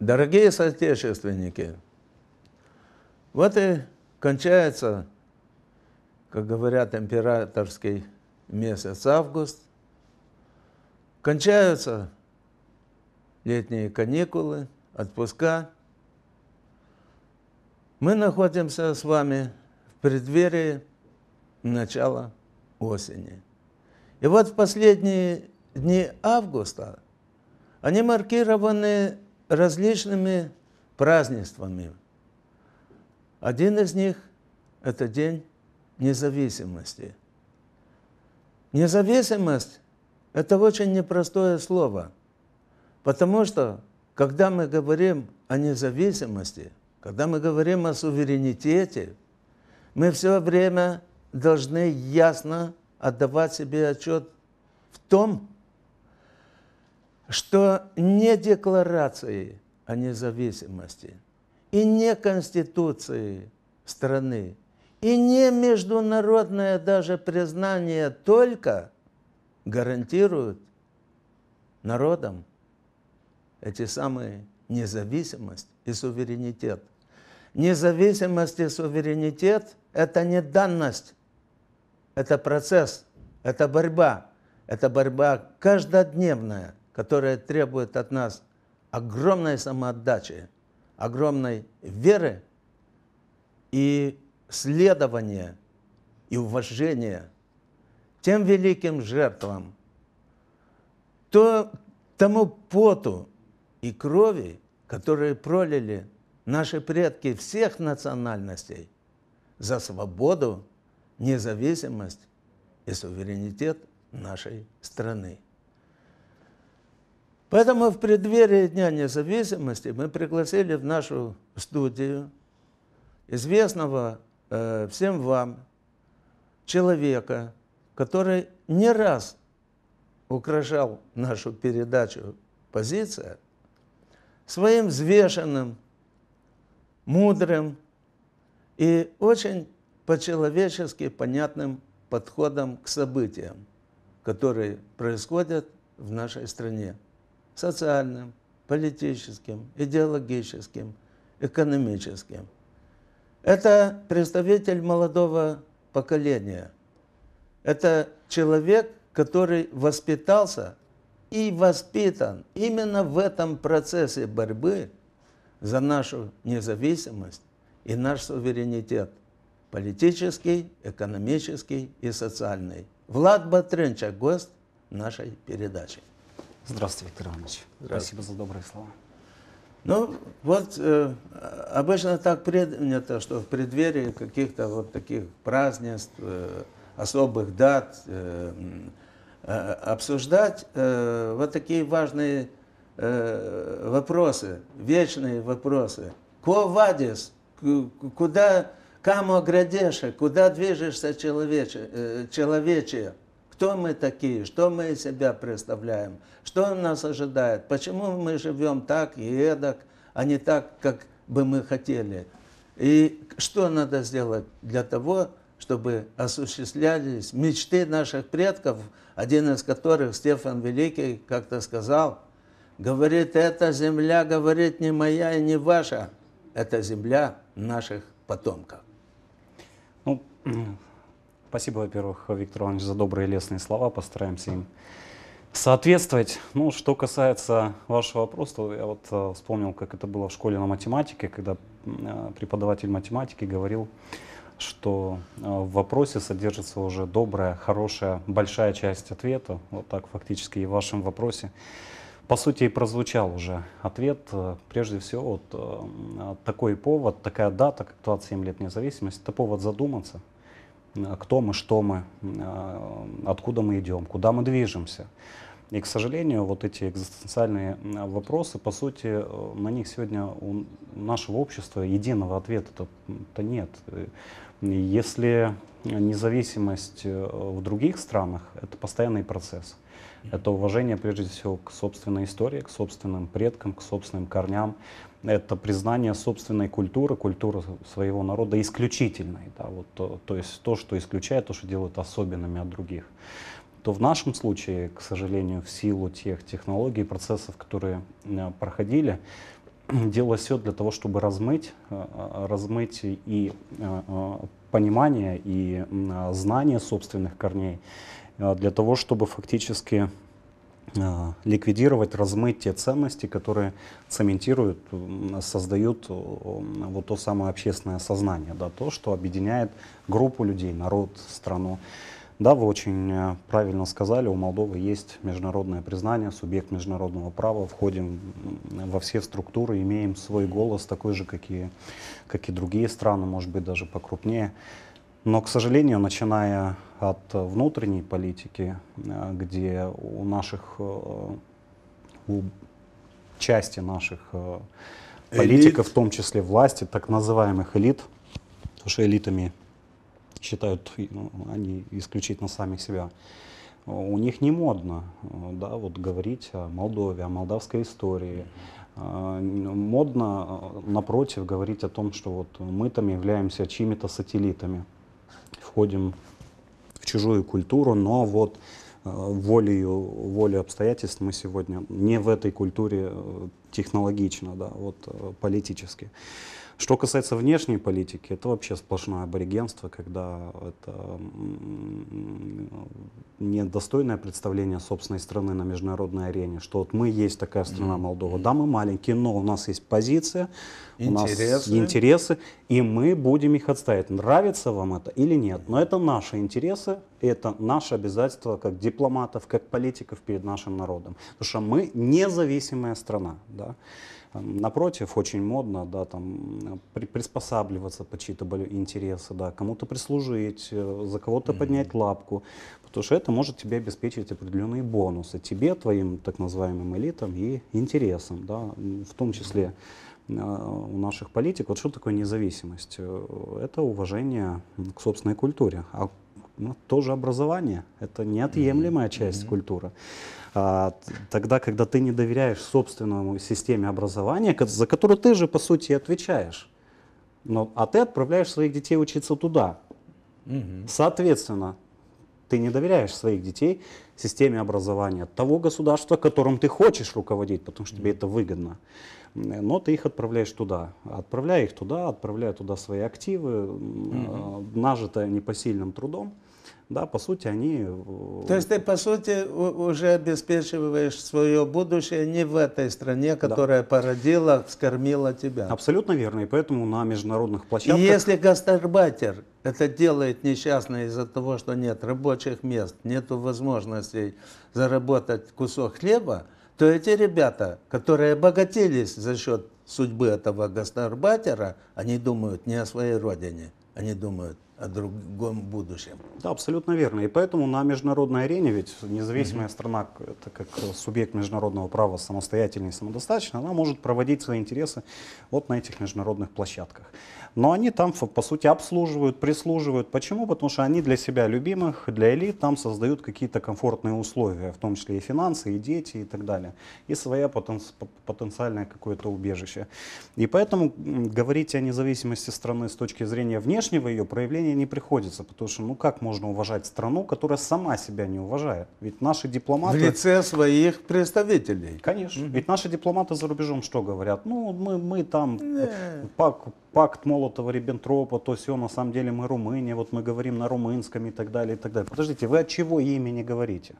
Дорогие соотечественники, вот и кончается, как говорят, императорский месяц август, кончаются летние каникулы – отпуска. Мы находимся с вами в преддверии начала осени. И вот в последние дни августа они маркированы различными празднествами. Один из них – это День независимости. Независимость – это очень непростое слово, потому что когда мы говорим о независимости, когда мы говорим о суверенитете, мы все время должны ясно отдавать себе отчет в том, что не декларации о независимости и не конституции страны, и не международное даже признание только гарантируют народам эти самые независимость и суверенитет. Независимость и суверенитет – это не данность, это процесс, это борьба. Это борьба каждодневная, которая требует от нас огромной самоотдачи, огромной веры и следования и уважения тем великим жертвам, то, тому поту, и крови, которые пролили наши предки всех национальностей за свободу, независимость и суверенитет нашей страны. Поэтому в преддверии Дня независимости мы пригласили в нашу студию известного э, всем вам человека, который не раз украшал нашу передачу «Позиция», своим взвешенным, мудрым и очень по-человечески понятным подходом к событиям, которые происходят в нашей стране. Социальным, политическим, идеологическим, экономическим. Это представитель молодого поколения. Это человек, который воспитался и воспитан именно в этом процессе борьбы за нашу независимость и наш суверенитет – политический, экономический и социальный. Влад Батренча – гость нашей передачи. Здравствуйте, Виктор Иванович. Здравствуйте. Спасибо за добрые слова. Ну, вот э, обычно так принято, что в преддверии каких-то вот таких празднеств, э, особых дат, э, Э, обсуждать э, вот такие важные э, вопросы, вечные вопросы. Ко вадис, куда, кому градеша, куда движешься человече, человечие Кто мы такие, что мы из себя представляем, что нас ожидает, почему мы живем так и эдак, а не так, как бы мы хотели. И что надо сделать для того, чтобы чтобы осуществлялись мечты наших предков, один из которых, Стефан Великий, как-то сказал, говорит, эта земля, говорит, не моя и не ваша, это земля наших потомков. Ну, спасибо, во-первых, Виктор Иванович, за добрые лестные слова, постараемся им соответствовать. Ну, что касается вашего вопроса, я вот э, вспомнил, как это было в школе на математике, когда э, преподаватель математики говорил, что э, в вопросе содержится уже добрая, хорошая, большая часть ответа. Вот так фактически и в вашем вопросе. По сути, и прозвучал уже ответ. Э, прежде всего, вот э, такой повод, такая дата, как 27 лет независимости, это повод задуматься, кто мы, что мы, откуда мы идем, куда мы движемся. И, к сожалению, вот эти экзистенциальные вопросы, по сути, э, на них сегодня у нашего общества единого ответа-то нет. Если независимость э, в других странах — это постоянный процесс. Это уважение, прежде всего, к собственной истории, к собственным предкам, к собственным корням. Это признание собственной культуры, культуры своего народа исключительной. Да, вот, то, э, то есть то, что исключает, то, что делает особенными от других то в нашем случае, к сожалению, в силу тех технологий, и процессов, которые э, проходили, делалось все для того, чтобы размыть, э, э, размыть и понимание, и знание собственных корней, для того, чтобы фактически ликвидировать, размыть те ценности, которые цементируют, создают вот то самое общественное сознание, да, то, что объединяет группу людей, народ, страну. Да, вы очень э, правильно сказали, у Молдовы есть международное признание, субъект международного права, входим во все структуры, имеем свой голос, такой же, как и, как и другие страны, может быть, даже покрупнее. Но, к сожалению, начиная от внутренней политики, э, где у наших, э, у части наших политиков, элит. в том числе власти, так называемых элит, потому что элитами считают ну, они исключительно самих себя, у них не модно э, да, вот говорить о Молдове, о молдавской истории. Э, модно, э, напротив, говорить о том, что вот мы там являемся чьими-то сателлитами, входим в чужую культуру, но вот волею, волей обстоятельств мы сегодня не в этой культуре технологично, да, вот политически. Что касается внешней политики, это вообще сплошное аборигенство, когда это недостойное представление собственной страны на международной арене, что вот мы есть такая страна Молдова, да, мы маленькие, но у нас есть позиция, интересы. у нас интересы, и мы будем их отставить. Нравится вам это или нет, но это наши интересы, это наше обязательство как дипломатов, как политиков перед нашим народом, потому что мы независимая страна, да напротив, очень модно да, там, при, приспосабливаться под чьи-то интересы, да, кому-то прислужить, э, за кого-то mm-hmm. поднять лапку, потому что это может тебе обеспечить определенные бонусы тебе, твоим так называемым элитам и интересам, да, в том числе э, у наших политиков. Вот что такое независимость? Э, это уважение к собственной культуре. А ну, тоже образование. Это неотъемлемая mm-hmm. часть mm-hmm. культуры. А, тогда, когда ты не доверяешь собственному системе образования, за которую ты же, по сути, отвечаешь. Но, а ты отправляешь своих детей учиться туда. Угу. Соответственно, ты не доверяешь своих детей системе образования того государства, которым ты хочешь руководить, потому что тебе это выгодно. Но ты их отправляешь туда. Отправляя их туда, отправляя туда свои активы, угу. нажитое непосильным трудом, да, по сути, они... Э, то есть ты, по сути, уже обеспечиваешь свое будущее не в этой стране, которая да. породила, вскормила тебя. Абсолютно верно. И поэтому на международных площадках... И если гастарбайтер это делает несчастно из-за того, что нет рабочих мест, нет возможностей заработать кусок хлеба, то эти ребята, которые обогатились за счет судьбы этого гастарбайтера, они думают не о своей родине, они думают о другом будущем. Да, абсолютно верно. И поэтому на международной арене, ведь независимая mm страна, это как субъект международного права самостоятельная и самодостаточная, она может проводить свои интересы вот на этих международных площадках. Но они там, по сути, обслуживают, прислуживают. Почему? Потому что они для себя любимых, для элит там создают какие-то комфортные условия, в том числе и финансы, и дети, и так далее. И своя потенци- потенциальное какое-то убежище. И поэтому говорить о независимости страны с точки зрения внешнего ее проявления уважения не приходится, потому что ну как можно уважать страну, которая сама себя не уважает? Ведь наши дипломаты... В лице своих представителей. Конечно. Mm-hmm. Ведь наши дипломаты за рубежом что говорят? Ну, мы, мы там yeah. по, пакт Молотова-Риббентропа, то все на самом деле мы Румыния, вот мы говорим на румынском и так далее, и так далее. Подождите, вы от чего имени говорите?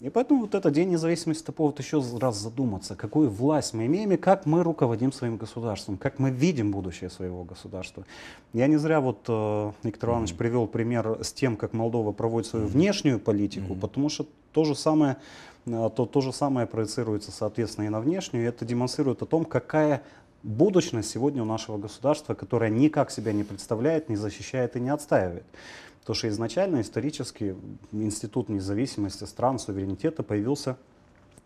И поэтому вот этот День независимости это повод еще раз задуматься, какую власть мы имеем и как мы руководим своим государством, как мы видим будущее своего государства. Я не зря вот э, Виктор Иванович mm-hmm. привел пример с тем, как Молдова проводит свою mm-hmm. внешнюю политику, mm-hmm. потому что то же самое э, то то же самое проецируется, соответственно, и на внешнюю. И это демонстрирует о том, какая будущность сегодня у нашего государства, которое никак себя не представляет, не защищает и не отстаивает. Потому что изначально исторически институт независимости стран, суверенитета появился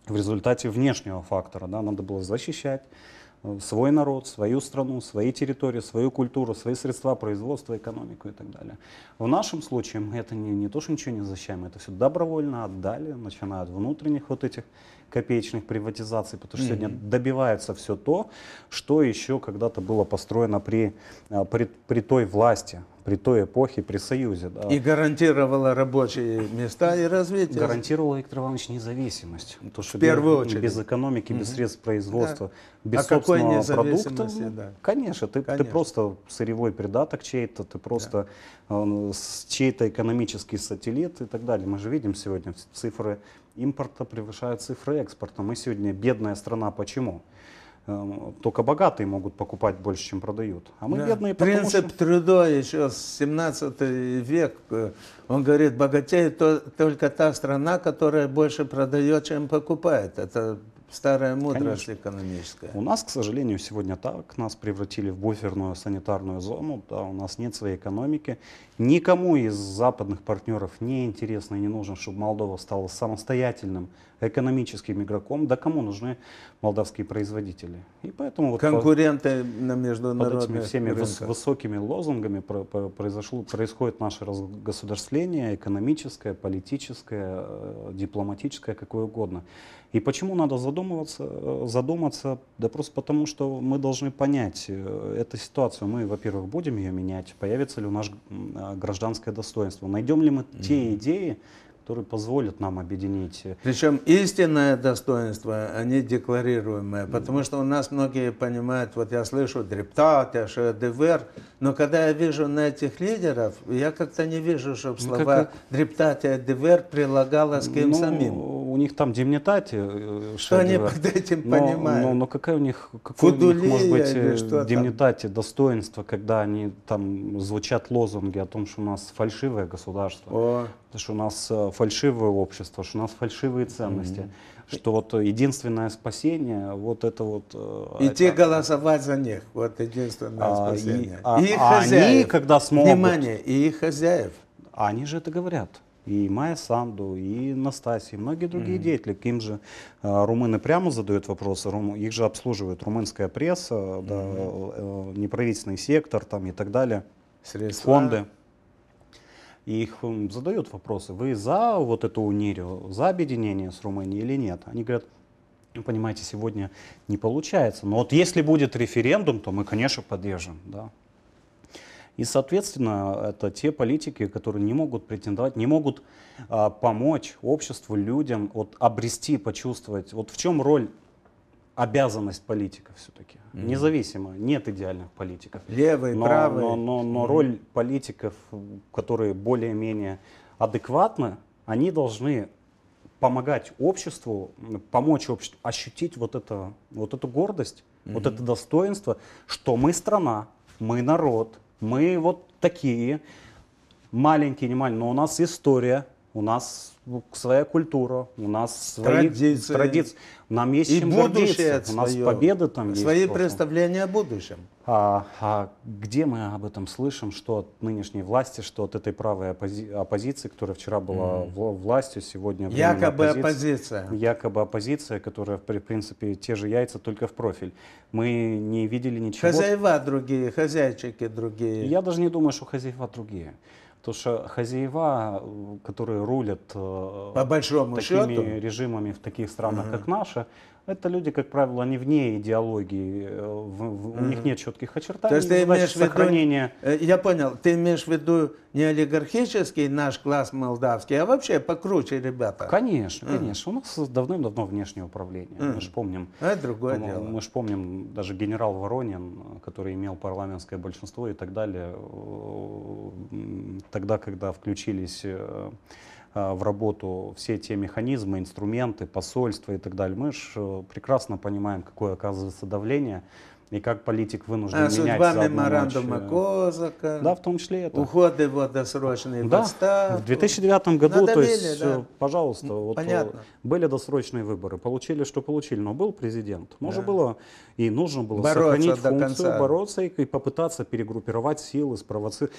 в результате внешнего фактора. Да? Надо было защищать, свой народ, свою страну, свои территории, свою культуру, свои средства производства, экономику и так далее. В нашем случае мы это не, не то, что ничего не защищаем, это все добровольно отдали, начиная от внутренних вот этих копеечных приватизаций, потому что mm-hmm. сегодня добивается все то, что еще когда-то было построено при, а, при, при той власти, при той эпохе, при Союзе. Да. И гарантировала рабочие места и развитие. Гарантировала, Виктор Иванович, независимость. То, что в первую без, очередь. Без экономики, угу. без средств производства, да. без а собственного продукта. Да. Ну, конечно, ты, конечно, ты просто сырьевой придаток чей-то, ты просто да. чей-то экономический сателлит и так далее. Мы же видим сегодня цифры импорта превышают цифры экспорта. Мы сегодня бедная страна. Почему? Эм, только богатые могут покупать больше, чем продают. А мы да. бедные Принцип что... труда еще с 17 век, э, он говорит, богатеет только та страна, которая больше продает, чем покупает. Это старая мудрость Конечно. экономическая. У нас, к сожалению, сегодня так. Нас превратили в буферную санитарную зону. Да, у нас нет своей экономики. Никому из западных партнеров не интересно и не нужно, чтобы Молдова стала самостоятельным экономическим игроком, да кому нужны молдавские производители. И поэтому вот конкуренты по, на международных под этими всеми выс, высокими лозунгами про, про, произошло, происходит наше разгосударствление, экономическое, политическое, э, дипломатическое, какое угодно. И почему надо задумываться, э, задуматься? Да просто потому, что мы должны понять э, эту ситуацию. Мы, во-первых, будем ее менять, появится ли у нас гражданское достоинство, найдем ли мы mm-hmm. те идеи, которые позволят нам объединить. Э, Причем истинное достоинство, а не декларируемое, потому что у нас многие понимают, вот я слышу «дрептат», «шедевр», но когда я вижу на этих лидеров, я как-то не вижу, чтобы ну, слова как... «дрептат» и прилагалось к им ну, самим. У них там «демнитати», э, э, Что они под этим но, понимают? Но, но какая у них, какой у них может быть «демнитати» достоинство, когда они там звучат лозунги о том, что у нас фальшивое государство. О что у нас э, фальшивое общество, что у нас фальшивые ценности, mm-hmm. что вот единственное спасение, вот это вот... Идти э, это... голосовать за них, вот единственное а, спасение. И, а, и их а хозяев. они, когда смогут... Внимание, и их хозяев. Они же это говорят и Майя Санду, и Настасья, и многие другие mm-hmm. деятели. К им же э, румыны прямо задают вопросы, рум, их же обслуживает румынская пресса, mm-hmm. да, неправительственный сектор там, и так далее, Средства. фонды и их задают вопросы, вы за вот эту унирию, за объединение с Румынией или нет? Они говорят, ну, понимаете, сегодня не получается. Но вот если будет референдум, то мы, конечно, поддержим. Да? И, соответственно, это те политики, которые не могут претендовать, не могут э, помочь обществу, людям вот, обрести, почувствовать. Вот в чем роль обязанность политиков все-таки. Mm. Независимо, нет идеальных политиков. Левые, но, правые. Но, но, но mm. роль политиков, которые более-менее адекватны, они должны помогать обществу, помочь обществу ощутить вот, это, вот эту гордость, mm вот это достоинство, что мы страна, мы народ, мы вот такие, маленькие, не маленькие, но у нас история, у нас своя культура, у нас свои традиции, традиции. нам есть и чем гордиться, у нас победы там свои есть. Свои представления о будущем. А, а где мы об этом слышим, что от нынешней власти, что от этой правой оппози оппозиции, которая вчера была mm. властью, сегодня якобы оппозиция, оппозиция, якобы оппозиция, которая в принципе те же яйца, только в профиль. Мы не видели ничего. Хозяева другие, хозяйчики другие. Я даже не думаю, что хозяева другие. Потому что хозяева, э, которые рулят э, По большому такими счету. режимами в таких странах, угу. как наша, это люди, как правило, они вне идеологии, э, в, в, у mm-hmm. них нет четких очертаний. То есть ты имеешь сохранения... в виду, э, я понял, ты имеешь в виду не олигархический наш класс молдавский, а вообще покруче ребята. Конечно, mm-hmm. конечно. У нас давным-давно внешнее управление. Mm-hmm. Мы же помним. А это другое мы, дело. Мы же помним даже генерал Воронин, который имел парламентское большинство и так далее, э, тогда, когда включились Э, в работу все те механизмы, инструменты, посольства и так далее. Мы же э, прекрасно понимаем, какое оказывается давление и как политик вынужден а, менять судьба за меморандума ночь. Э, Козака, да, в том числе это. Уходы досрочные. да. в отставку. В 2009 году, Надавили, то есть, да. Э, пожалуйста, вот э, были досрочные выборы, получили, что получили, но был президент. Можно да. было и нужно было бороться сохранить функцию, конца. бороться и, и попытаться перегруппировать силы, спровоцировать.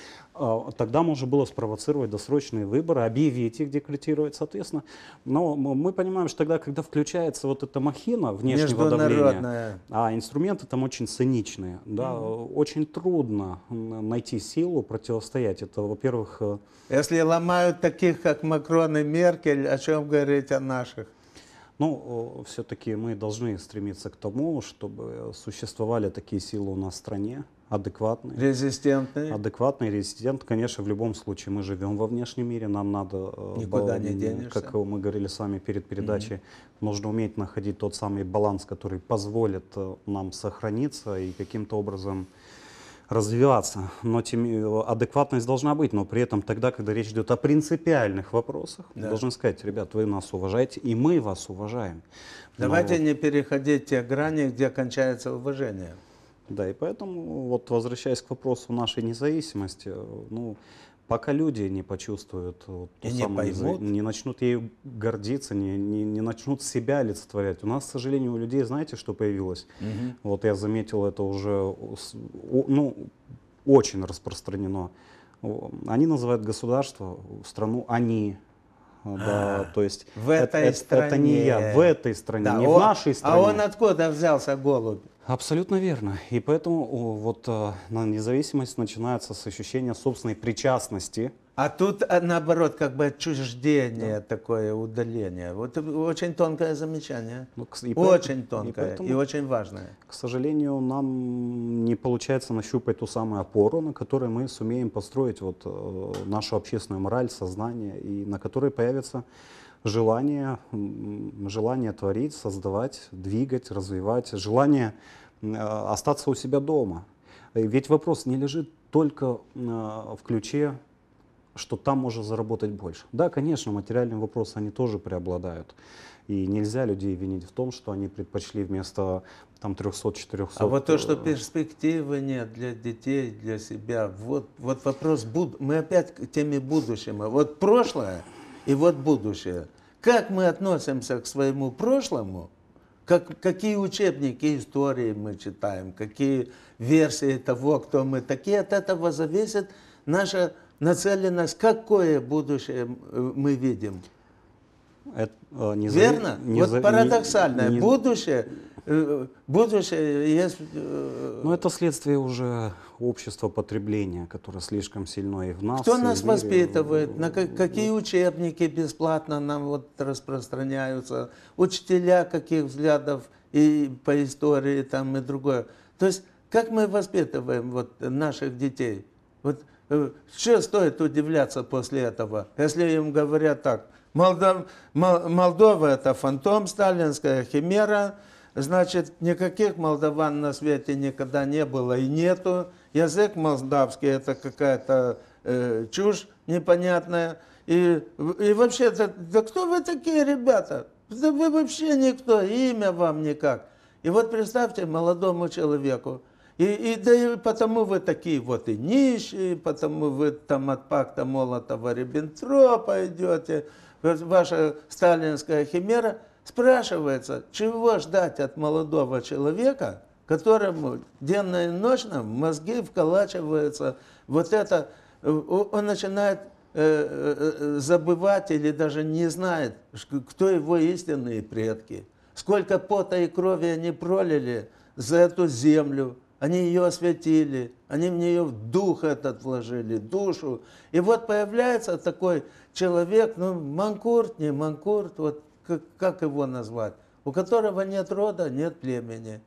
Тогда можно было спровоцировать досрочные выборы, объявить их, декларировать, соответственно. Но мы понимаем, что тогда, когда включается вот эта махина внешнего давления, а инструменты там очень очень циничные. Да? Mm-hmm. Очень трудно найти силу противостоять. Это, во-первых... Э, Если ломают таких, как Макрон и Меркель, о чем говорить о наших? Ну, все-таки мы должны стремиться к тому, чтобы существовали такие силы у нас в стране, Адекватный. Резистентный. Адекватный, резистент, конечно, в любом случае мы живем во внешнем мире, нам надо... Э, Никуда не денешься. Как мы говорили сами перед передачей, угу. нужно уметь находить тот самый баланс, который позволит э, нам сохраниться и каким-то образом развиваться. Но тем, э, адекватность должна быть, но при этом тогда, когда речь идет о принципиальных вопросах, да. должен сказать, ребят, вы нас уважаете, и мы вас уважаем. Давайте но... Ну не переходить те грани, где кончается уважение. Да, и поэтому, вот возвращаясь к вопросу нашей независимости, ну, пока люди не почувствуют, вот, и не, поймут. не начнут ею гордиться, не, не, не начнут себя олицетворять. У нас, к сожалению, у людей, знаете, что появилось? Угу. Вот я заметил это уже, ну, очень распространено. Они называют государство, страну «они», а, да, а, то есть в этой это, стране. это не я, в этой стране, да, не он, в нашей стране. А он откуда взялся голубь? Абсолютно верно. И поэтому вот э, на независимость начинается с ощущения собственной причастности. А тут э, наоборот, как бы отчуждение да. такое, удаление. Вот очень тонкое замечание. Ну, и очень тонкое и, поэтому, и очень важное. К сожалению, нам не получается нащупать ту самую опору, на которой мы сумеем построить вот э, нашу общественную мораль, сознание, и на которой появится желание, желание творить, создавать, двигать, развивать, желание э, остаться у себя дома. Ведь вопрос не лежит только э, в ключе, что там можно заработать больше. Да, конечно, материальные вопросы, они тоже преобладают. И нельзя людей винить в том, что они предпочли вместо там 300-400... А вот то, что э, перспективы нет для детей, для себя, вот, вот вопрос, буд... мы опять к теме будущего. Вот прошлое, и вот будущее. Как мы относимся к своему прошлому, как, какие учебники истории мы читаем, какие версии того, кто мы такие, от этого зависит наша нацеленность, какое будущее мы видим. Это, э, не Верно? Не, вот парадоксальное. Не, не, будущее Э, будущее э, есть... Э, Но это следствие уже общества потребления, которое слишком сильно и в нас. Кто нас мире, воспитывает? На какие учебники бесплатно нам вот распространяются? Учителя каких взглядов и по истории там и другое. То есть как мы воспитываем вот наших детей? Вот что стоит удивляться после этого, если им говорят так? Молдов, Молдова – это фантом, сталинская химера – Значит, никаких молдаван на свете никогда не было и нету. Язык молдавский – это какая-то э, чушь непонятная. И, и вообще, да, да кто вы такие, ребята? Да вы вообще никто, имя вам никак. И вот представьте молодому человеку, и, и, да и потому вы такие вот и нищие, потому вы там от пакта Молотова-Риббентропа идете, ваша сталинская химера – Спрашивается, чего ждать от молодого человека, которому денно и ночно в мозги вколачивается вот это, э, он начинает э, э, забывать или даже не знает, кто его истинные предки. Сколько пота и крови они пролили за эту землю, они ее осветили, они в нее дух этот вложили, душу. И вот появляется такой человек, ну, манкурт, не манкурт, вот как, как его назвать, у которого нет рода, нет племени.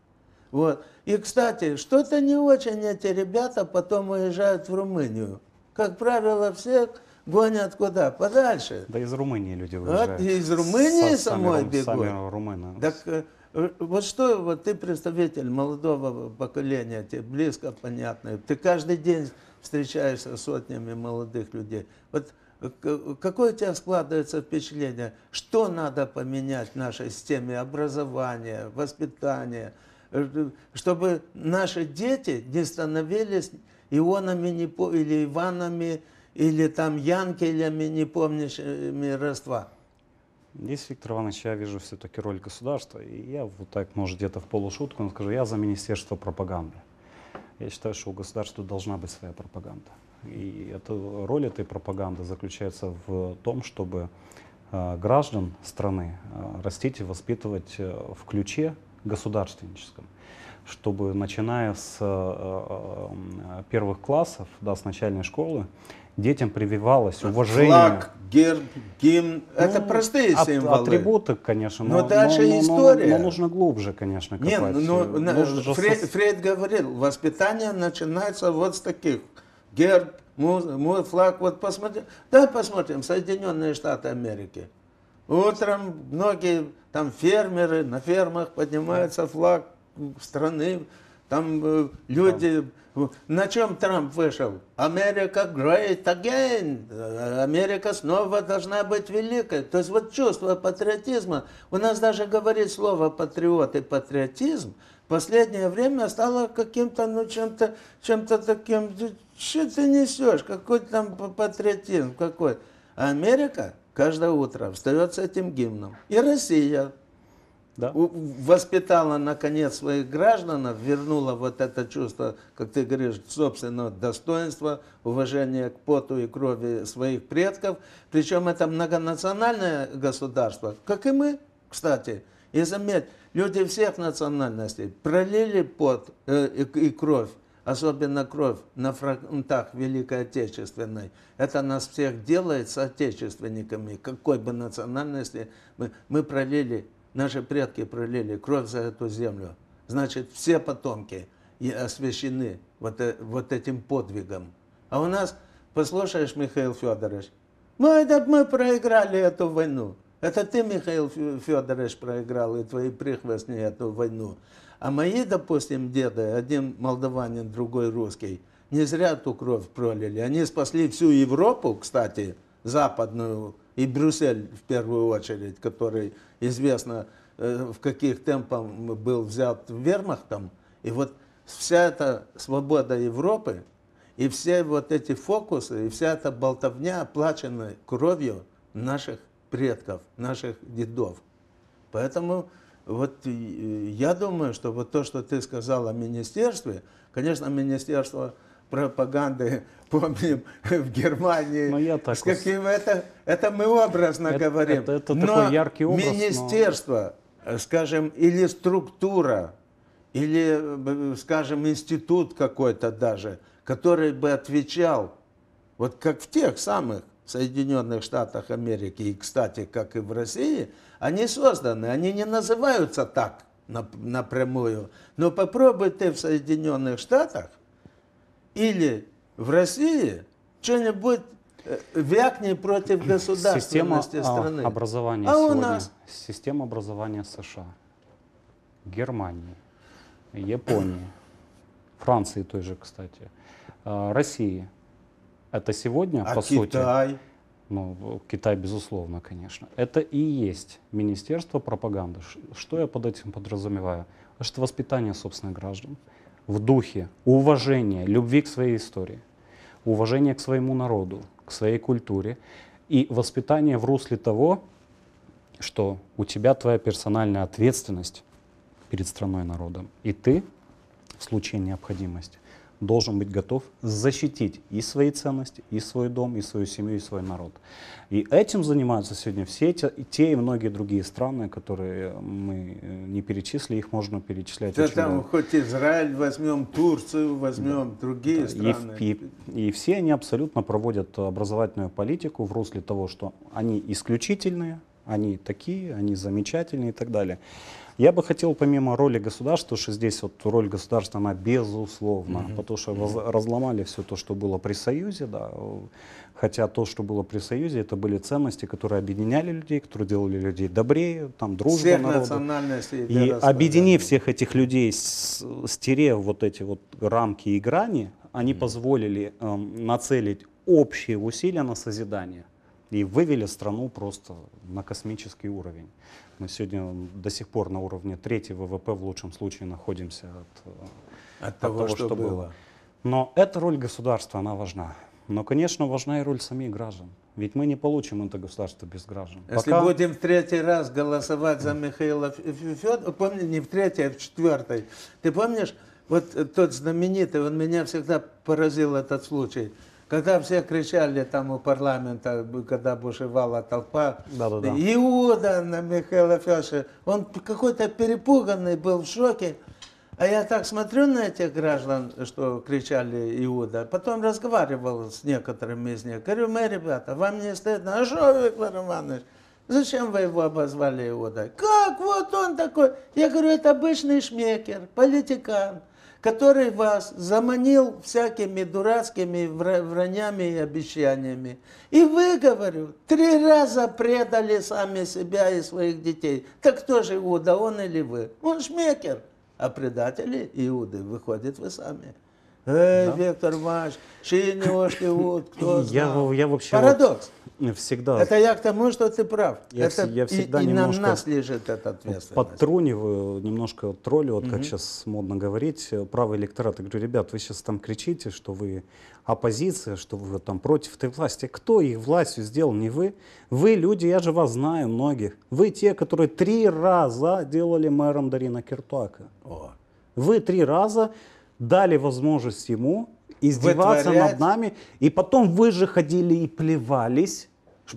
Вот. И, кстати, что-то не очень эти ребята потом уезжают в Румынию. Как правило, всех гонят куда? Подальше. Да из Румынии люди уезжают. Вот, из Румынии Со, самой сами, бегут. Сами румыны. Так, э, э, вот что, вот ты представитель молодого поколения, тебе близко, понятно. Ты каждый день встречаешься с сотнями молодых людей. Вот Какое у тебя складывается впечатление? Что надо поменять в нашей системе образования, воспитания, э, чтобы наши дети не становились ионами не по, или Иванами, или там Янкелями, не помнящими родства? Здесь, Виктор Иванович, я вижу все-таки роль государства. И я вот так, может, где-то в полушутку скажу, я за Министерство пропаганды. Я считаю, что у государства должна быть своя пропаганда. И эта роль этой пропаганды заключается в том, чтобы э, граждан страны э, растить и воспитывать э, в ключе государственническом, чтобы начиная с первых классов, да, с начальной школы, детям прививалось уважение. Флаг, герб, гимн. Ну, это простые от, символы. Атрибуты, конечно. Но, но дальше но, история. Но, но, но нужно глубже, конечно, копать. Нет, ну, но, нужно Фред, со... Фред говорил, воспитание начинается вот с таких герб, мой флаг, вот посмотрим. Да, посмотрим, Соединенные Штаты Америки. Утром многие там фермеры на фермах поднимается флаг страны, там э, люди... Э, на чем Трамп вышел? Америка great again. Америка снова должна быть великой. То есть вот чувство патриотизма. У нас даже говорит слово патриот и патриотизм. В последнее время стало каким-то, ну, чем-то, чем-то таким что ты несешь? Какой там патриотизм? Какой? А Америка каждое утро встает с этим гимном. И Россия да. воспитала, наконец, своих граждан, вернула вот это чувство, как ты говоришь, собственного достоинства, уважения к поту и крови своих предков. Причем это многонациональное государство, как и мы, кстати. И заметь, люди всех национальностей пролили пот э, и кровь особенно кровь на фронтах Великой Отечественной, это нас всех делает соотечественниками, какой бы национальности мы, мы пролили, наши предки пролили кровь за эту землю. Значит, все потомки освящены вот, э, вот этим подвигом. А у нас, послушаешь, Михаил Федорович, мы, «Ну, а это, мы проиграли эту войну. Это ты, Михаил Федорович, проиграл, и твои прихвостни эту войну. А мои, допустим, деды, один молдаванин, другой русский, не зря ту кровь пролили. Они спасли всю Европу, кстати, западную, и Брюссель в первую очередь, который известно, э, в каких темпах был взят вермахтом. И вот вся эта свобода Европы, и все вот эти фокусы, и вся эта болтовня оплачена кровью наших предков, наших дедов. Поэтому вот э, я думаю, что вот то, что ты сказал о министерстве, конечно, министерство пропаганды, помним, в Германии. Но ну, я так с каким вот... это, это мы образно это, говорим. Это, это но такой яркий образ. Министерство, но... Э, скажем, или структура, или, э, скажем, институт какой-то даже, который бы отвечал, вот как в тех самых Соединенных Штатах Америки и, кстати, как и в России, они созданы, они не называются так напрямую. Но попробуй ты в Соединенных Штатах или в России что-нибудь э, вякни против государственности Система страны. образования а сегодня. у нас? Система образования США, Германии, Японии, Франции той же, кстати, э, России – это сегодня, а по Китай? сути. Ну, Китай, безусловно, конечно. Это и есть Министерство пропаганды. Что я под этим подразумеваю? Это воспитание собственных граждан в духе уважения, любви к своей истории, уважения к своему народу, к своей культуре и воспитание в русле того, что у тебя твоя персональная ответственность перед страной и народом. И ты в случае необходимости должен быть готов защитить и свои ценности, и свой дом, и свою семью, и свой народ. И этим занимаются сегодня все те, те и многие другие страны, которые мы э, не перечислили, их можно перечислять. Да, там много. хоть Израиль возьмем, Турцию возьмем, да. другие да. страны. И, и, и все они абсолютно проводят образовательную политику в русле того, что они исключительные, они такие, они замечательные и так далее. Я бы хотел помимо роли государства, что здесь вот роль государства, она безусловно, mm потому что mm-hmm. разломали все то, что было при Союзе, да, э, хотя то, что было при Союзе, это были ценности, которые объединяли людей, которые делали людей добрее, там дружба народа. И объединив всех этих людей, стерев вот эти вот рамки и грани, они mm позволили эм, нацелить общие усилия на созидание и вывели страну просто на космический уровень. Мы сегодня до сих пор на уровне третьей ВВП в лучшем случае находимся от, э, от, того, от того, что, что было. было. Но эта роль государства, она важна. Но, конечно, важна и роль самих граждан. Ведь мы не получим это государство без граждан. Если Пока... будем в третий раз голосовать за Михаила Федорова, э, помню, не в третий, а в четвертый. Ты помнишь, вот э, тот знаменитый, он меня всегда поразил этот случай – когда все кричали там у парламента, когда бушевала толпа, да, да, да. Иуда на Михаила Федоровича, он какой-то перепуганный был в шоке. А я так смотрю на этих граждан, что кричали Иуда, потом разговаривал с некоторыми из них. Говорю, мы, ребята, вам не стыдно? А что, Виктор Иванович? Зачем вы его обозвали Иуда? Как вот он такой? Я говорю, это обычный шмекер, политикан который вас заманил всякими дурацкими враньями и обещаниями. И вы, говорю, три раза предали сами себя и своих детей. Так кто же Иуда, он или вы? Он шмекер. А предатели Иуды, выходит вы сами. Эй, да. Виктор Маш, шини, ошли, вот, кто знал. Я, я вообще Парадокс. Вот всегда... Это я к тому, что ты прав. Я, это, я всегда и, и на нас лежит эта ответственность. Подтруниваю, немножко троллю, вот угу. как сейчас модно говорить, э, правый электорат. Я говорю, ребят, вы сейчас там кричите, что вы оппозиция, что вы там против этой власти. Кто их властью сделал? Не вы. Вы люди, я же вас знаю многих. Вы те, которые три раза делали мэром Дарина Киртуака. О. Вы три раза дали возможность ему издеваться над нами. И потом вы же ходили и плевались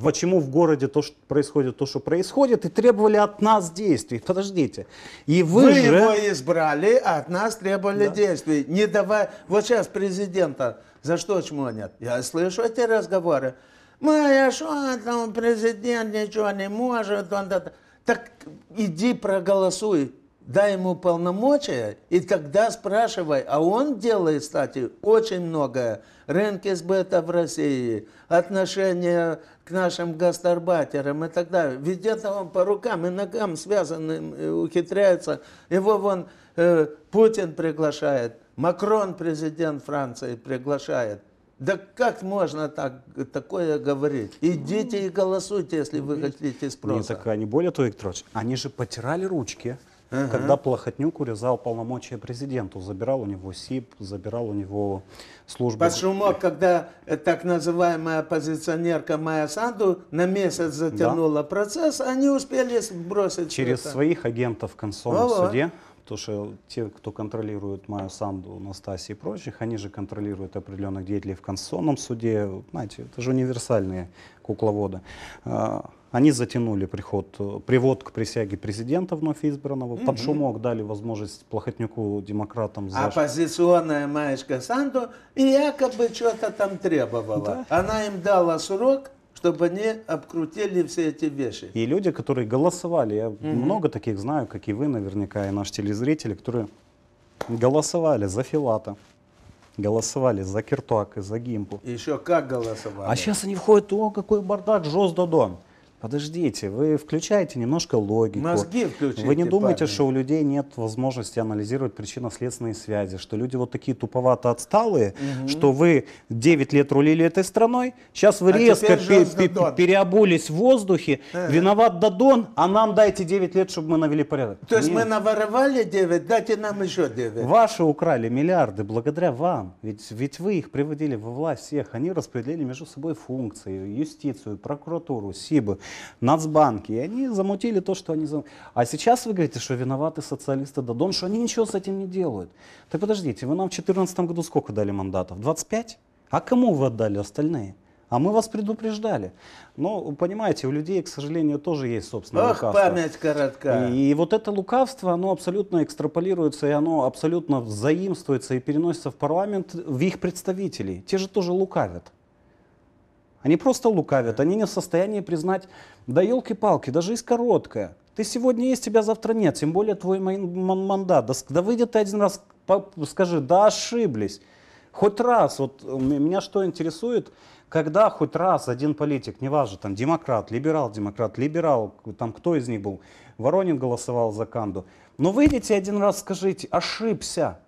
почему в городе то, что происходит, то, что происходит, и требовали от нас действий. Подождите. И вы, вы же... его избрали, а от нас требовали да. действий. Не давай... Вот сейчас президента за что чмонят? Я слышу эти разговоры. Мы, что там президент ничего не может, он... Да, Так иди проголосуй дай ему полномочия, и тогда спрашивай, а он делает, кстати, очень многое. Рынки сбыта в России, отношения к нашим гастарбайтерам и так далее. Ведь это он по рукам и ногам связанным э, ухитряется. Его вон э, Путин приглашает, Макрон, президент Франции, приглашает. Да как можно так, такое говорить? Идите и голосуйте, если вы ну, хотите спроса. Не, так они более того, Викторович, они же потирали ручки угу. когда Плохотнюк урезал полномочия президенту, забирал у него СИП, забирал у него службу. Почему, когда э, так называемая оппозиционерка Майя Санду на месяц затянула да. процесс, они успели сбросить Через что своих агентов в консольном вот. суде. То что те, кто контролирует Майю Санду, Настасии и прочих, они же контролируют определенных деятелей в Конституционном суде. Знаете, это же универсальные кукловоды. А, они затянули приход, привод к присяге президента вновь избранного. Угу. Под шумок дали возможность Плохотнюку, демократам... За... Оппозиционная Маечка Санду якобы что-то там требовала. Да. Она им дала срок чтобы они обкрутили все эти вещи. И люди, которые голосовали, я угу. много таких знаю, как и вы наверняка, и наши телезрители, которые голосовали за Филата, голосовали за Киртуак и за Гимпу. Еще как голосовали. А сейчас они входят, о, какой бардак, жос додон. Подождите, вы включаете немножко логику. Мозги включаете, Вы не думаете, парни. что у людей нет возможности анализировать причинно-следственные связи, что люди вот такие туповато отсталые, угу. что вы 9 лет рулили этой страной, сейчас вы а резко пе пе переобулись в воздухе, ага. Э. виноват Дадон, а нам дайте 9 лет, чтобы мы навели порядок. То есть нет. мы наворовали 9, дайте нам еще 9. Ваши украли миллиарды благодаря вам, ведь, ведь вы их приводили во власть всех, они распределили между собой функции, юстицию, прокуратуру, СИБы. Нацбанки. И они замутили то, что они замутили. А сейчас вы говорите, что виноваты социалисты Дадон, что они ничего с этим не делают. Так подождите, вы нам в 2014 году сколько дали мандатов? 25? А кому вы отдали остальные? А мы вас предупреждали. Но, понимаете, у людей, к сожалению, тоже есть собственное Ох, лукавство. память коротка. И, и вот это лукавство, оно абсолютно экстраполируется, и оно абсолютно заимствуется и переносится в парламент в их представителей. Те же тоже лукавят. Они просто лукавят, они не в состоянии признать, да елки-палки, даже из короткая. Ты сегодня есть, тебя завтра нет, тем более твой мандат. Да, да выйдет ты один раз, скажи, да ошиблись. Хоть раз, вот э, меня что интересует, когда хоть раз один политик, неважно, там демократ, либерал, демократ, либерал, там кто из них был, Воронин голосовал за Канду, но выйдите один раз, скажите, ошибся,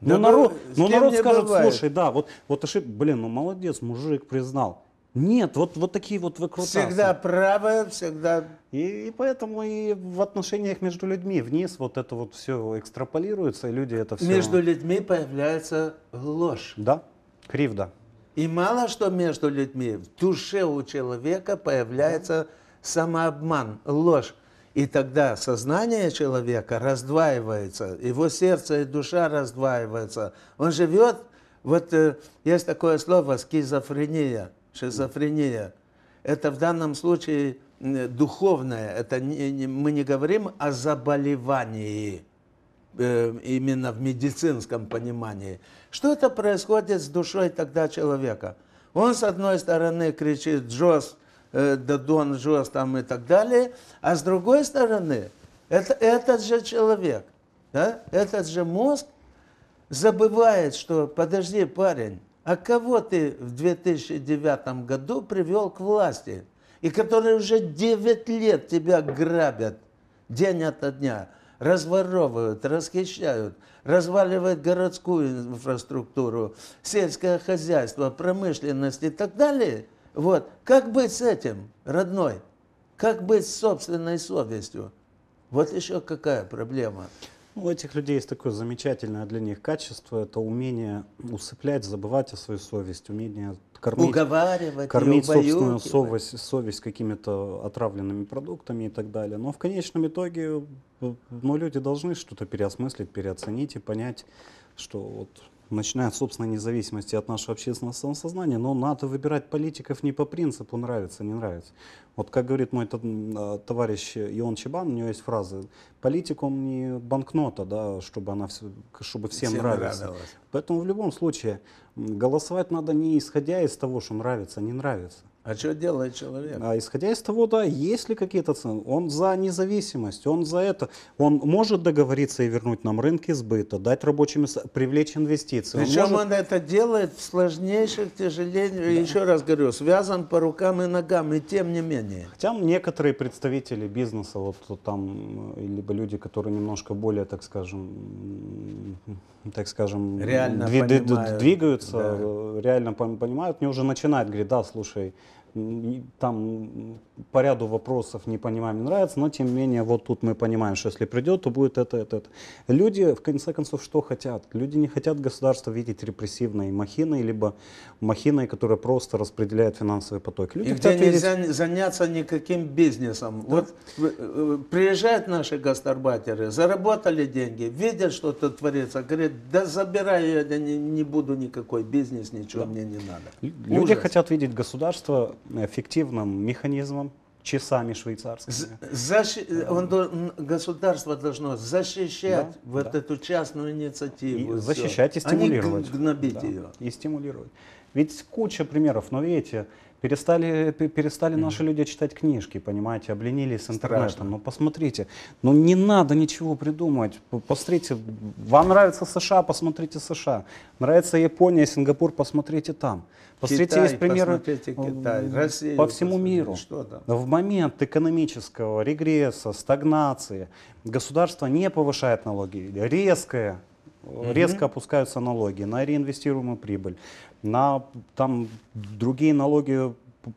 но да ну, ну, ну, народ, но народ скажет, бывает. слушай, да, вот, вот ошиб, блин, ну молодец, мужик признал. Нет, вот, вот такие вот выкрутасы. Всегда правы, всегда... И, и поэтому и в отношениях между людьми вниз вот это вот все экстраполируется, и люди это все... Между людьми появляется ложь. Да, кривда. И мало что между людьми, в душе у человека появляется самообман, ложь. И тогда сознание человека раздваивается, его сердце и душа раздваиваются. Он живет, вот э, есть такое слово скизофрения – шизофрения. Это в данном случае духовное. Это не, мы не говорим о заболевании э, именно в медицинском понимании. Что это происходит с душой тогда человека? Он, с одной стороны, кричит «Джос», э, «Дадон», «Джос» там и так далее, а с другой стороны, это, этот же человек, да? этот же мозг забывает, что «Подожди, парень, а кого ты в 2009 году привел к власти, и которые уже 9 лет тебя грабят день ото дня, разворовывают, расхищают, разваливают городскую инфраструктуру, сельское хозяйство, промышленность и так далее. Вот. Как быть с этим, родной? Как быть с собственной совестью? Вот еще какая проблема. Ну, у этих людей есть такое замечательное для них качество, это умение усыплять, забывать о своей совести, умение кормить, Уговаривать, кормить собственную совесть, совесть какими-то отравленными продуктами и так далее. Но в конечном итоге ну, люди должны что-то переосмыслить, переоценить и понять, что вот начиная от собственной независимости от нашего общественного самосознания, но надо выбирать политиков не по принципу нравится, не нравится. Вот как говорит мой а, товарищ Ион Чебан, у него есть фраза «политикум не банкнота, да, чтобы, она, чтобы всем, всем нравилась». нравилась. Поэтому в любом случае голосовать надо не исходя из того, что нравится, не нравится, а что делает человек? А исходя из того, да, есть ли какие-то цены. Он за независимость, он за это. Он может договориться и вернуть нам рынки сбыта, дать рабочим, привлечь инвестиции. Причем он, может... он это делает в сложнейших, тяжелейших, да. еще раз говорю, связан по рукам и ногам, и тем не менее. Хотя некоторые представители бизнеса, вот там, э, либо люди, которые немножко более, так скажем, так скажем, реально дви- понимают, двигаются, да. реально понимают, мне уже начинает говорить, да, слушай, там по ряду вопросов не понимаем, не нравится, но тем не менее вот тут мы понимаем, что если придет, то будет это, это, это. Люди, в конце концов, что хотят? Люди не хотят государство видеть репрессивной махиной, либо махиной, которая просто распределяет финансовые потоки. Люди И хотят где видеть... нельзя заняться никаким бизнесом. Да. Вот э, э, приезжают наши гастарбайтеры, заработали деньги, видят, что тут творится, говорят, да забираю я не, не буду никакой бизнес, ничего да. мне не надо. Люди Ужас. хотят видеть государство эффективным механизмом, часами швейцарскими. Защи... Э, э, он должен... Государство должно защищать да, вот да. эту частную инициативу. И защищать и а стимулировать. А гнобить да, ее. И стимулировать. Ведь куча примеров, но видите, перестали, перестали mm-hmm. наши люди читать книжки, понимаете, обленились с интернетом. Ну посмотрите, ну не надо ничего придумывать. Посмотрите, вам нравится США, посмотрите США. Нравится Япония, Сингапур, посмотрите там. Посмотрите, есть э, примеры Китай, Россию, по всему миру. Что там? В момент экономического регресса, стагнации, государство не повышает налоги, резкое Угу. Резко опускаются налоги на реинвестируемую прибыль, на там другие налоги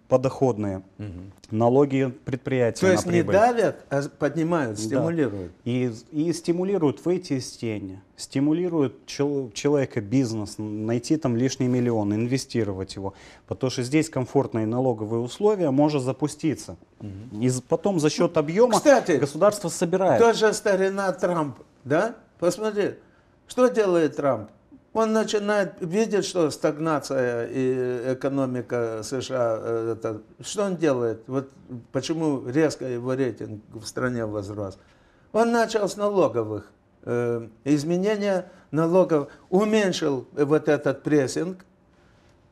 подоходные, угу. налоги предприятия. То есть прибыль. не давят, а поднимают, стимулируют. Да. И, и стимулируют выйти из тени, стимулируют чел, человека бизнес, найти там лишний миллион, инвестировать его. Потому что здесь комфортные налоговые условия может запуститься. Угу. И потом за счет ну, объема Кстати, государство собирает. Тоже старина Трамп, да? Посмотри, что делает Трамп? Он начинает видеть, что стагнация и экономика США, э, это, что он делает? Вот почему резко его рейтинг в стране возрос? Он начал с налоговых э, изменения налогов, уменьшил вот этот прессинг,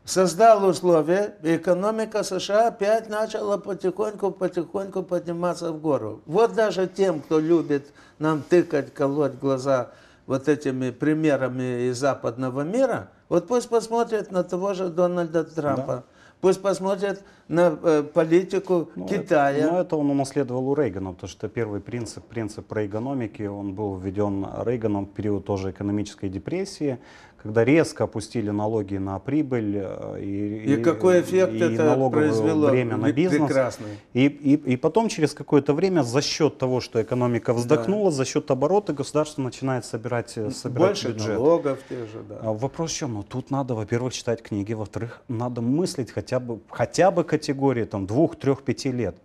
создал условия, экономика США опять начала потихоньку-потихоньку подниматься в гору. Вот даже тем, кто любит нам тыкать, колоть глаза – вот этими примерами из западного мира, вот пусть посмотрят на того же Дональда Трампа. Да. Пусть посмотрят на э, политику ну, Китая. Это, ну, это он унаследовал у Рейгана, потому что первый принцип, принцип рейгономики, он был введен Рейганом в период тоже экономической депрессии, когда резко опустили налоги на прибыль э, и, и, какой эффект и это налоговое произвело время на бизнес. Прекрасный. И, и, и потом через какое-то время за счет того, что экономика вздохнула, да. за счет оборота государство начинает собирать, э, собирать Больше бюджет. налогов тех же, да. А вопрос в чем? Ну, тут надо, во-первых, читать книги, во-вторых, надо мыслить хотя бы, хотя бы категории там, двух, трех, пяти лет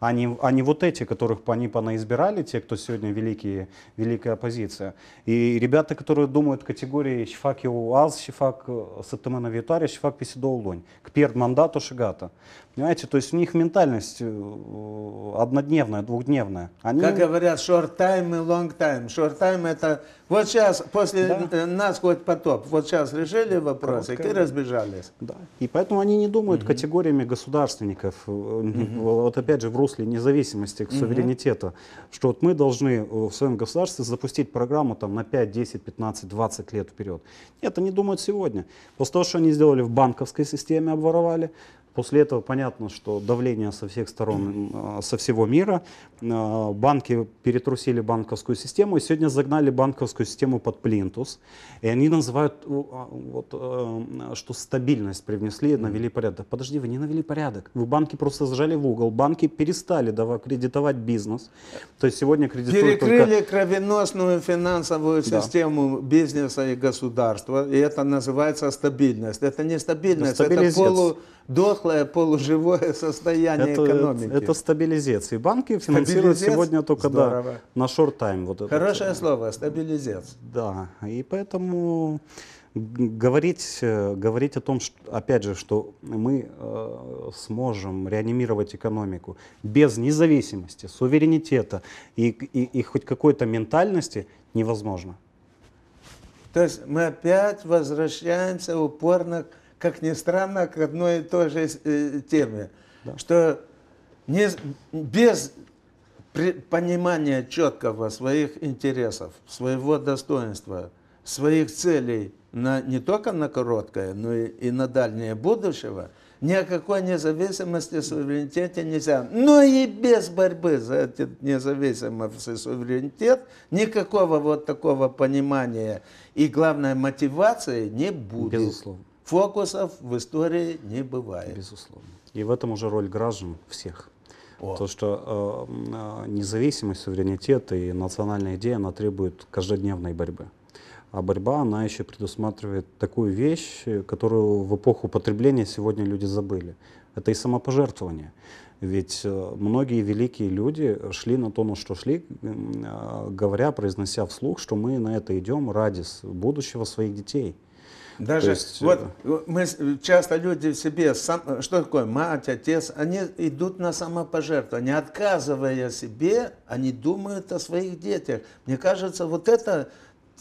а не, а не вот эти, которых они понаизбирали, те, кто сегодня великие, великая оппозиция. И ребята, которые думают категории «Шифак Йоуаз», «Шифак э, Сатамана Витари», «Шифак Писидоулонь», к перд мандату Шигата. Понимаете, то есть у них ментальность э, однодневная, двухдневная. Они... Как говорят, short time и long time. Short time это вот сейчас, после да. Э, нас хоть потоп, вот сейчас решили вопросы Короткая. и разбежались. Да. И поэтому они не думают угу. категориями государственников. Угу. Вот опять же в русле независимости к суверенитету, угу. что вот мы должны в своем государстве запустить программу там на 5, 10, 15, 20 лет вперед. Нет, они думают сегодня. После того, что они сделали в банковской системе, обворовали, После этого понятно, что давление со всех сторон, а, со всего мира. А, банки перетрусили банковскую систему и сегодня загнали банковскую систему под плинтус. И они называют, а, вот, э, что стабильность привнесли, навели порядок. Подожди, вы не навели порядок. Вы банки просто сжали в угол. Банки перестали давать, кредитовать бизнес. То есть сегодня кредитуют Перекрыли только... кровеносную финансовую да. систему бизнеса и государства. И это называется стабильность. Это не стабильность, это полу дохлое полуживое состояние это, экономики. Это стабилизация. Банки финансируют стабилизец? сегодня только да, на шорт-тайм. Вот Хорошее этот. слово, стабилизация. Да, и поэтому говорить, э, говорить о том, что, опять же, что мы э, сможем реанимировать экономику без независимости, суверенитета и, и, и хоть какой-то ментальности невозможно. То есть мы опять возвращаемся упорно к как ни странно, к одной и той же э, теме. Да. Что не, без понимания четкого своих интересов, своего достоинства, своих целей на, не только на короткое, но и, и на дальнее будущего, ни о какой независимости, суверенитете нельзя. Но и без борьбы за эти независимость и суверенитет никакого вот такого понимания и, главное, мотивации не будет. Безусловно фокусов в истории не бывает. Безусловно. И в этом уже роль граждан всех. О. То, что э, э независимость, суверенитет и национальная идея, она требует каждодневной борьбы. А борьба, она еще предусматривает такую вещь, которую в эпоху потребления сегодня люди забыли. Это и самопожертвование. Ведь э, многие великие люди шли на то, на что шли, э, говоря, произнося вслух, что мы на это идем ради будущего своих детей. Даже есть, вот э, мы часто люди себе, сам, что такое мать, отец, они идут на самопожертвование, отказывая себе, они думают о своих детях. Мне кажется, вот это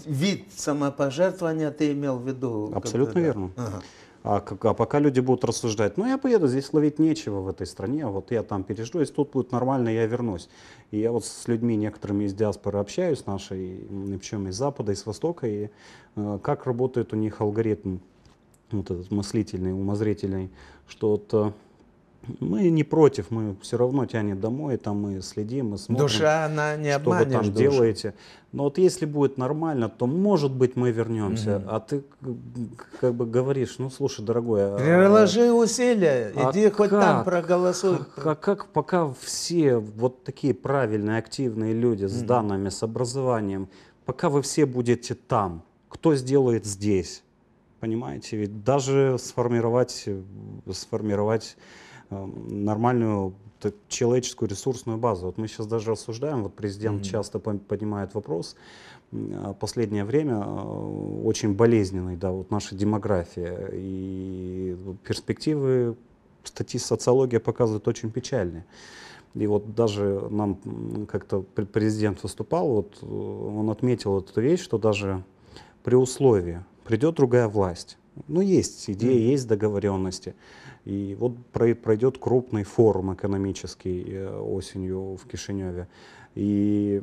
вид самопожертвования ты имел в виду? Абсолютно верно. Ага. А, как, а пока люди будут рассуждать, ну я поеду, здесь ловить нечего в этой стране, а вот я там пережду, если тут будет нормально, я вернусь. И я вот с людьми некоторыми из диаспоры общаюсь, нашей, причем из Запада, из Востока, и э, как работает у них алгоритм вот этот мыслительный, умозрительный, что вот э, мы не против, мы все равно тянем домой, там мы следим, мы смотрим. Душа, она не что вы там душу. делаете. Но вот если будет нормально, то может быть мы вернемся. Угу. А ты как бы говоришь, ну слушай, дорогой. А Приложи а, усилия, а иди как, хоть там проголосуй. А как пока все вот такие правильные, активные люди с угу. данными, с образованием, пока вы все будете там, кто сделает здесь? Понимаете, ведь даже сформировать, сформировать Э, нормальную человеческую ресурсную базу. Вот мы сейчас даже рассуждаем, вот президент mm-hmm. часто поднимает вопрос, а последнее время э, очень болезненный, да, вот наша демография и перспективы статьи социология показывают очень печальные. И вот даже нам как-то президент выступал, вот э, он отметил эту вещь, что даже при условии придет другая власть, ну есть идеи, mm-hmm. есть договоренности, и вот пройдет крупный форум экономический э, осенью в Кишиневе. И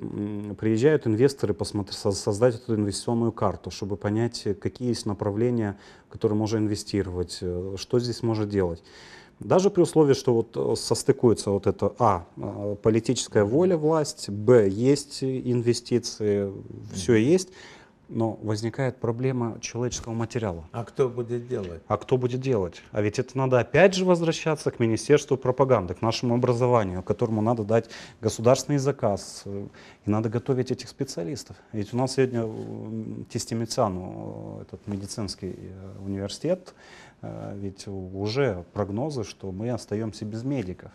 приезжают инвесторы посмотреть, создать эту инвестиционную карту, чтобы понять, какие есть направления, в которые можно инвестировать, э, что здесь можно делать. Даже при условии, что вот э, состыкуется вот это А, политическая воля, власть, Б, есть инвестиции, все есть, но возникает проблема человеческого материала. А кто будет делать? А кто будет делать? А ведь это надо опять же возвращаться к Министерству пропаганды, к нашему образованию, которому надо дать государственный заказ. Э, и надо готовить этих специалистов. Ведь у нас сегодня э, Тестимициану, э, этот медицинский университет, ведь уже прогнозы, что мы остаемся без медиков.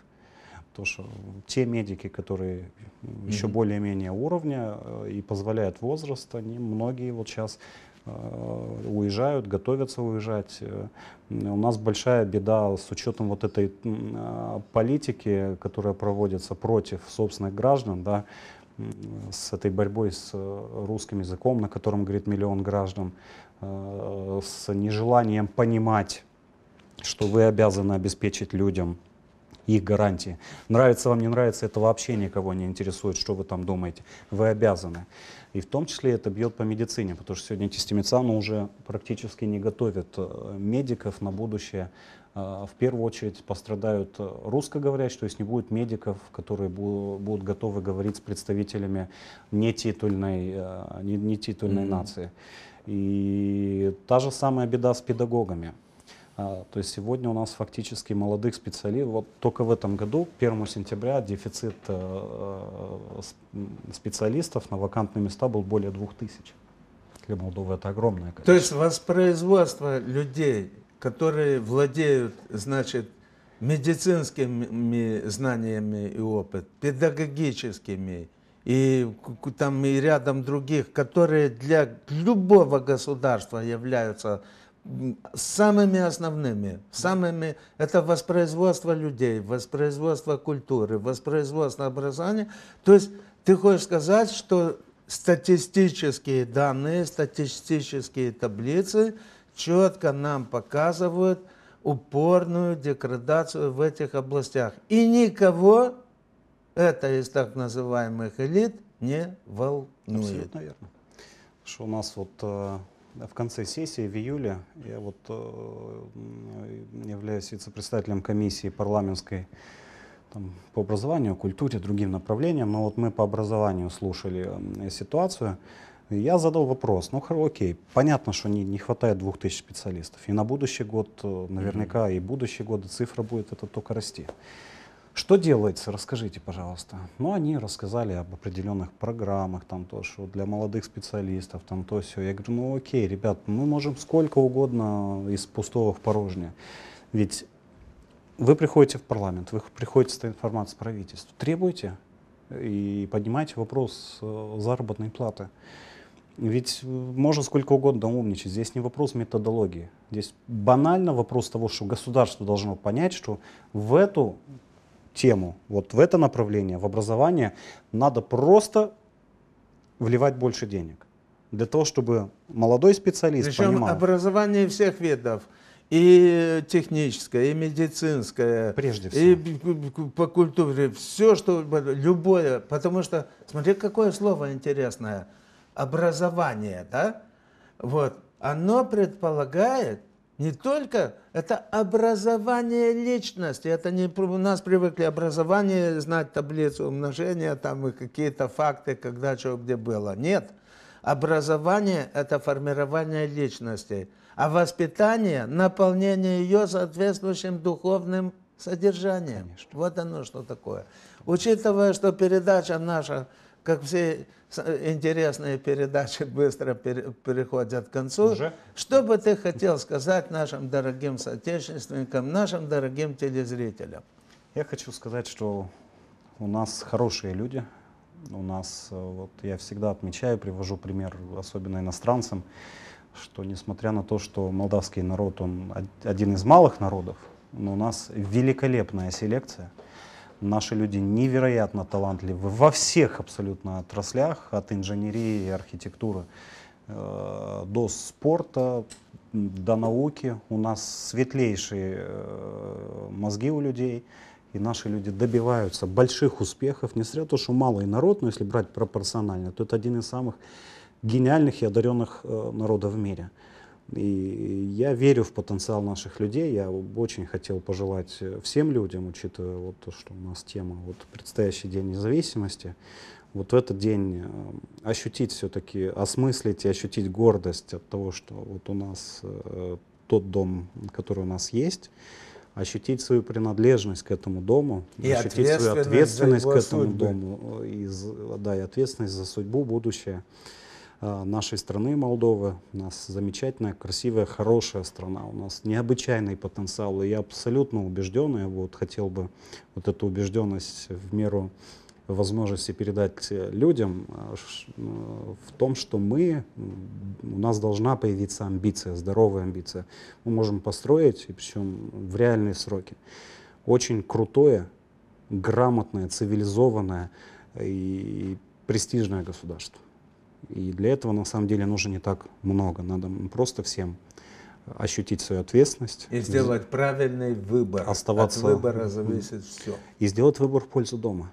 То что те медики, которые еще mm-hmm. более-менее уровня э, и позволяют возраст, они многие вот сейчас э, уезжают, готовятся уезжать. Э, у нас большая беда с учетом вот этой политики, которая проводится против собственных граждан, да, с этой борьбой с русским языком, на котором говорит миллион граждан, с нежеланием понимать, что вы обязаны обеспечить людям их гарантии. Нравится вам, не нравится, это вообще никого не интересует, что вы там думаете. Вы обязаны. И в том числе это бьет по медицине, потому что сегодня тестимицану уже практически не готовят э, медиков на будущее. Э, в первую очередь пострадают э, русскоговорящие, то есть не будет медиков, которые будут готовы говорить с представителями нетитульной, нетитульной mm-hmm. нации. И та же самая беда с педагогами. А, то есть сегодня у нас фактически молодых специалистов, вот только в этом году, 1 сентября, дефицит э, э, специалистов на вакантные места был более 2000. Для Молдовы это огромное количество. То есть воспроизводство людей, которые владеют, значит, медицинскими знаниями и опыт, педагогическими, и там и рядом других, которые для любого государства являются самыми основными, самыми, это воспроизводство людей, воспроизводство культуры, воспроизводство образования. То есть ты хочешь сказать, что статистические данные, статистические таблицы четко нам показывают упорную деградацию в этих областях. И никого это из так называемых элит не волнует. Абсолютно верно. Что у нас вот э, в конце сессии, в июле, я вот э, являюсь вице-председателем комиссии парламентской там, по образованию, культуре, другим направлениям, но вот мы по образованию слушали ситуацию, я задал вопрос, ну окей, понятно, что не, не хватает 2000 специалистов, и на будущий год, э, наверняка, и будущий год цифра будет это только расти. Что делается, расскажите, пожалуйста. Ну, они рассказали об определенных программах, там то, что для молодых специалистов, там то, все. Я говорю, ну окей, ребят, мы можем сколько угодно из пустого в порожнее. Ведь вы приходите в парламент, вы приходите с этой информацией правительству, требуете э, и поднимаете вопрос э, заработной платы. Ведь э, можно сколько угодно умничать. Здесь не вопрос методологии. Здесь банально вопрос того, что государство должно понять, что в эту тему, вот в это направление, в образование, надо просто вливать больше денег. Для того, чтобы молодой специалист Причем понимал. образование всех видов. И техническое, и медицинское. Прежде всего. И по культуре. Все, что... Любое. Потому что, смотри, какое слово интересное. Образование, да? Вот. Оно предполагает не только это образование личности. Это не у нас привыкли образование знать таблицу умножения, там и какие-то факты, когда что где было. Нет. Образование – это формирование личности, а воспитание – наполнение ее соответствующим духовным содержанием. Конечно. Вот оно что такое. Учитывая, что передача наша как все э, интересные передачи быстро переходят к концу. Уже? Что бы ты хотел сказать нашим дорогим соотечественникам, нашим дорогим телезрителям? Я хочу сказать, что у нас хорошие люди. У нас, э, вот я всегда отмечаю, привожу пример, особенно иностранцам, что несмотря на то, что молдавский народ, он один из малых народов, но у нас великолепная селекция – Наши люди невероятно талантливы во всех абсолютно отраслях, от инженерии и архитектуры э, до спорта, до науки. У нас светлейшие э, мозги у людей, и наши люди добиваются больших успехов. Не зря то, что малый народ, но если брать пропорционально, то это один из самых гениальных и одаренных э, народов в мире. И я верю в потенциал наших людей. Я очень хотел пожелать э, всем людям, учитывая вот то, что у нас тема вот предстоящий день независимости, вот в этот день э, ощутить все-таки, осмыслить и ощутить гордость от того, что вот у нас э, тот дом, который у нас есть, ощутить свою принадлежность к этому дому, и ощутить свою ответственность к этому судьбы. дому, э, и, да, и ответственность за судьбу, будущее. Э, нашей страны Молдовы. У нас замечательная, красивая, хорошая страна. У нас необычайный потенциал. И я абсолютно убежден, Я вот хотел бы вот эту убежденность в меру возможности передать э, людям э, в том, что мы, у нас должна появиться амбиция, здоровая амбиция. Мы можем построить, и причем в реальные сроки, очень крутое, грамотное, цивилизованное и престижное государство. И для этого на самом деле нужно не так много. Надо просто всем ощутить свою ответственность. И сделать правильный выбор. Оставаться... От выбора зависит все. И сделать выбор в пользу дома.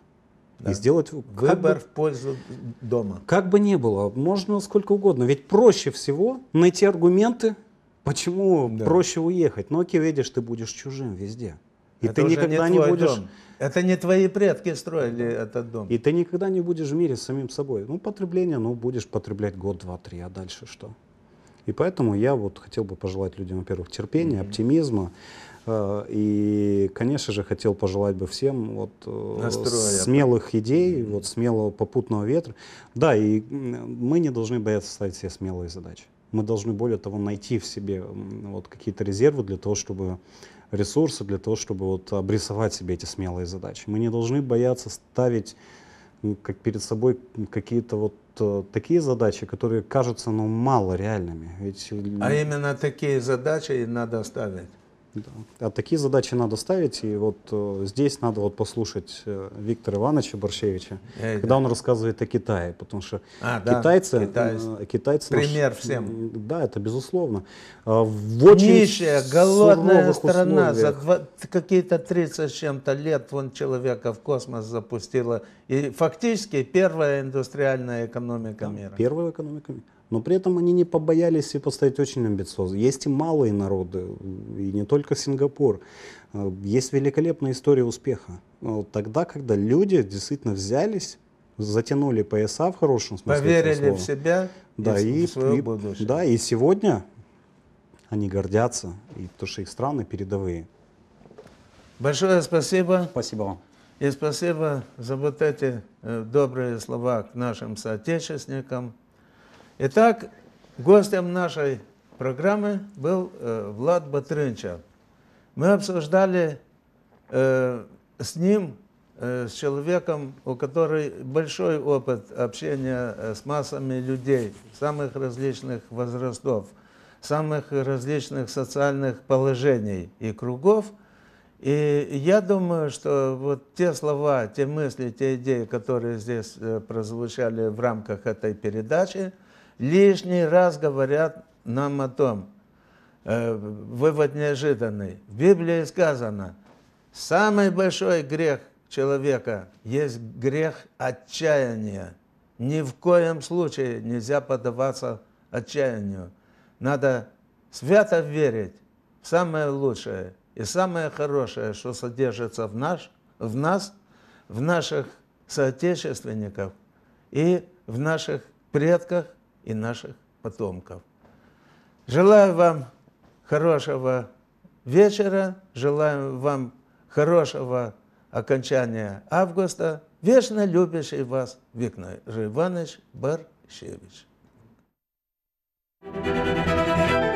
Да. И сделать выбор бы, в пользу дома. Как бы ни было, можно сколько угодно. Ведь проще всего найти аргументы, почему да. проще уехать. Но ну, окей, видишь, ты будешь чужим везде. И Это ты никогда не, не будешь... Дом это не твои предки строили этот дом. И ты никогда не будешь в мире с самим собой. Ну, потребление, ну, будешь потреблять год, два, три, а дальше что? И поэтому я вот хотел бы пожелать людям, во-первых, терпения, mm-hmm. оптимизма. Э, и, конечно же, хотел пожелать бы всем вот, э, смелых идей, mm-hmm. вот, смелого попутного ветра. Да, и мы не должны бояться ставить себе смелые задачи. Мы должны, более того, найти в себе вот, какие-то резервы для того, чтобы ресурсы для того, чтобы вот обрисовать себе эти смелые задачи. Мы не должны бояться ставить как перед собой какие-то вот э, такие задачи, которые кажутся ну, мало реальными. Ведь... А именно такие задачи и надо ставить. Да. А такие задачи надо ставить, и вот э, здесь надо вот послушать э, Виктора Ивановича Борщевича, Эй, когда да. он рассказывает о Китае, потому что а, китайцы, да, китайцы, э, китайцы пример наш, всем. Да, это безусловно. Э, в очень Нищая, голодная страна за какие-то 30 с чем-то лет вон человека в космос запустила, и фактически первая индустриальная экономика да, мира. Первая экономика мира но при этом они не побоялись и поставить очень амбициозно. Есть и малые народы, и не только Сингапур. Э, есть великолепная история успеха. Тогда, когда люди действительно взялись, затянули пояса в хорошем смысле. Поверили в себя да, и, и в свое и, будущее. Да, и сегодня они гордятся, и потому что их страны передовые. Большое спасибо. Спасибо вам. И спасибо за вот эти э, добрые слова к нашим соотечественникам. Итак, гостем нашей программы был э, Влад Батрынчев. Мы обсуждали э, с ним, э, с человеком, у которого большой опыт общения э, с массами людей самых различных возрастов, самых различных социальных положений и кругов. И я думаю, что вот те слова, те мысли, те идеи, которые здесь э, прозвучали в рамках этой передачи – лишний раз говорят нам о том, э, вывод неожиданный. В Библии сказано, самый большой грех человека есть грех отчаяния. Ни в коем случае нельзя поддаваться отчаянию. Надо свято верить в самое лучшее и самое хорошее, что содержится в, наш, в нас, в наших соотечественников и в наших предках, и наших потомков. Желаю вам хорошего вечера, желаю вам хорошего окончания августа. Вечно любящий вас Виктор Иванович Барщевич. Thank you.